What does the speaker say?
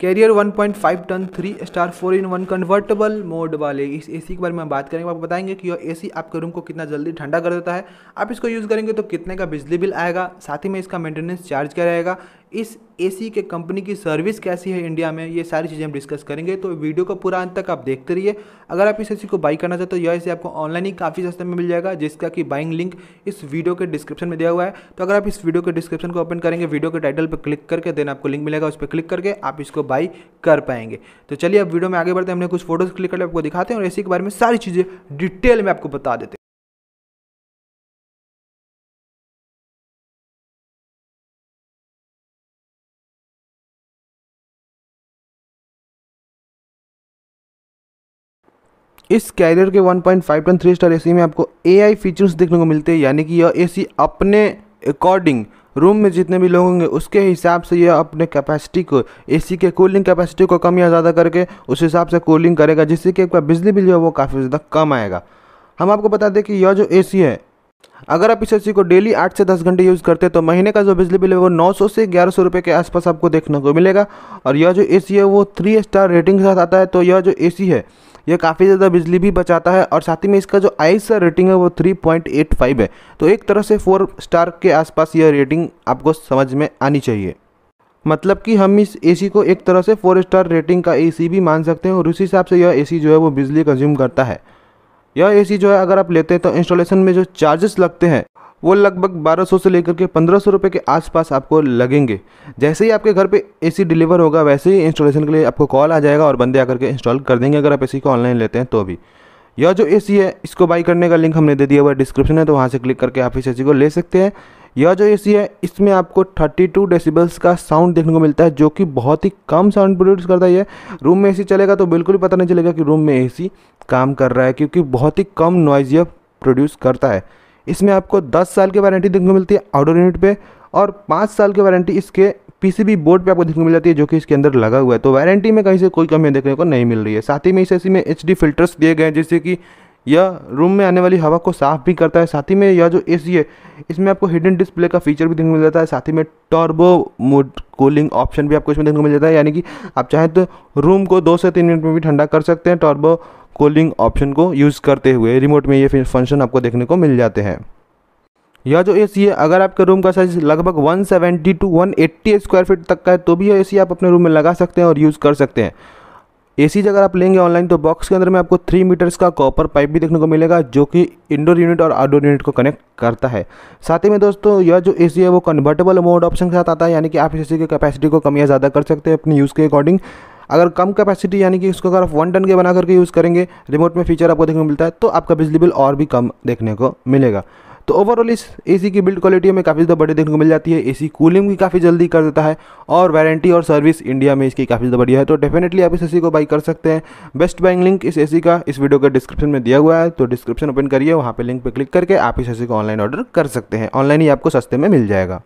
career 1.5 ton three star four in one convertible mode वाले इस AC के बारे में बात करेंगे आपको बताएंगे कि यह एसी आपके रूम को कितना जल्दी ठंडा कर देता है आप इसको यूज़ करेंगे तो कितने का बिजली बिल आएगा साथ ही में इसका मेंटेनेंस चार्ज क्या रहेगा इस एसी के कंपनी की सर्विस कैसी है इंडिया में ये सारी चीज़ें हम डिस्कस करेंगे तो वीडियो को पूरा अंत तक आप देखते रहिए अगर आप इस एसी को बाई करना चाहते हो यह ऐसे आपको ऑनलाइन ही काफ़ी सस्ते में मिल जाएगा जिसका कि बाइंग लिंक इस वीडियो के डिस्क्रिप्शन में दिया हुआ है तो अगर आप इस वीडियो के डिस्क्रिप्शन को ओपन करेंगे वीडियो के टाइटल पर क्लिक करके देन आपको लिंक मिलेगा उस पर क्लिक करके आप इसको बाई कर पाएंगे तो चलिए अब वीडियो में आगे बढ़ते हमने कुछ फोटोज़ क्लिक करके आपको दिखाते हैं और ए के बारे में सारी चीज़ें डिटेल में आपको बता देते हैं इस कैरियर के 1.5 टन थ्री स्टार एसी में आपको एआई फीचर्स देखने को मिलते हैं यानी कि यह एसी अपने अकॉर्डिंग रूम में जितने भी लोग होंगे उसके हिसाब से यह अपने कैपेसिटी को एसी के कूलिंग कैपेसिटी को कम या ज़्यादा करके उस हिसाब से कूलिंग करेगा जिससे कि आपका बिजली बिल जो है वो काफ़ी ज़्यादा कम आएगा हम आपको बता दें कि यह जो ए है अगर आप इस एसी को डेली आठ से दस घंटे यूज़ करते हैं तो महीने का जो बिजली बिल है वो नौ सौ से ग्यारह सौ रुपये के आसपास आपको देखने को मिलेगा और यह जो एसी है वो थ्री स्टार रेटिंग के साथ आता है तो यह जो एसी है यह काफ़ी ज़्यादा बिजली भी बचाता है और साथ ही में इसका जो आई सर रेटिंग है वो 3.85 है तो एक तरह से फोर स्टार के आसपास यह रेटिंग आपको समझ में आनी चाहिए मतलब कि हम इस एसी को एक तरह से फोर स्टार रेटिंग का एसी भी मान सकते हैं और उसी हिसाब से यह एसी जो है वो बिजली कंज्यूम करता है यह एसी जो है अगर आप लेते हैं तो इंस्टॉलेशन में जो चार्जेस लगते हैं वो लगभग 1200 से लेकर के 1500 रुपए के आसपास आपको लगेंगे जैसे ही आपके घर पे एसी डिलीवर होगा वैसे ही इंस्टॉलेशन के लिए आपको कॉल आ जाएगा और बंदे आकर के इंस्टॉल कर देंगे अगर आप एसी को ऑनलाइन लेते हैं तो भी यह जो एसी है इसको बाई करने का लिंक हमने दे दिया हुआ है डिस्क्रिप्शन है तो वहाँ से क्लिक करके आप इस एसी को ले सकते हैं यह जो एसी है इसमें आपको 32 डेसिबल्स का साउंड देखने को मिलता है जो कि बहुत ही कम साउंड प्रोड्यूस करता है रूम में एसी चलेगा तो बिल्कुल भी पता नहीं चलेगा कि रूम में एसी काम कर रहा है क्योंकि बहुत ही कम नॉइज यह प्रोड्यूस करता है इसमें आपको 10 साल की वारंटी देखने को मिलती है आउटडोर यूनिट पे और पाँच साल की वारंटी इसके पीसीबी बोर्ड पे आपको देखने को मिल जाती है जो कि इसके अंदर लगा हुआ है तो वारंटी में कहीं से कोई कमी देखने को नहीं मिल रही है साथ ही में इस एसी में एच फिल्टर्स दिए गए हैं जैसे कि यह रूम में आने वाली हवा को साफ भी करता है साथ ही में यह जो ए सी है इसमें आपको हिडन डिस्प्ले का फीचर भी देखने को मिल जाता है साथ ही में टर्बो मोड कूलिंग ऑप्शन भी आपको इसमें देखने को मिल जाता है यानी कि आप चाहें तो रूम को दो से तीन मिनट में भी ठंडा कर सकते हैं टर्बो कूलिंग ऑप्शन को यूज़ करते हुए रिमोट में ये फंक्शन आपको देखने को मिल जाते हैं यह जो एसी है अगर आपके रूम का साइज लगभग 170 टू 180 स्क्वायर फीट तक का है तो भी यह एसी आप अपने रूम में लगा सकते हैं और यूज़ कर सकते हैं सी अगर आप लेंगे ऑनलाइन तो बॉक्स के अंदर में आपको थ्री मीटर्स का कॉपर पाइप भी देखने को मिलेगा जो कि इंडोर यूनिट और आउटडोर यूनिट को कनेक्ट करता है साथ ही में दोस्तों यह जो एसी है वो कन्वर्टेबल मोड ऑप्शन के साथ आता है यानी कि आप इस एसी की कैपेसिटी को कम या ज़्यादा कर सकते हैं अपने यूज़ के अकॉर्डिंग अगर कम कैपेसिटी यानी कि इसको अगर आप वन टन के बना करके यूज़ करेंगे रिमोट में फीचर आपको देखने को मिलता है तो आपका बिजली बिल और भी कम देखने को मिलेगा तो ओवरऑल इस एसी की बिल्ड क्वालिटी हमें काफ़ी ज़्यादा बढ़िया देखने को मिल जाती है एसी कूलिंग भी काफ़ी जल्दी कर देता है और वारंटी और सर्विस इंडिया में इसकी काफ़ी ज़्यादा बढ़िया है तो डेफिनेटली आप इस एसी को बाई कर सकते हैं बेस्ट बाइंग लिंक इस एसी का इस वीडियो के डिस्क्रिप्शन में दिया हुआ है तो डिस्क्रिप्शन ओपन करिए वहाँ पर लिंक पर क्लिक करके आप इस एसी को ऑनलाइन ऑर्डर कर सकते हैं ऑनलाइन ही आपको सस्ते में मिल जाएगा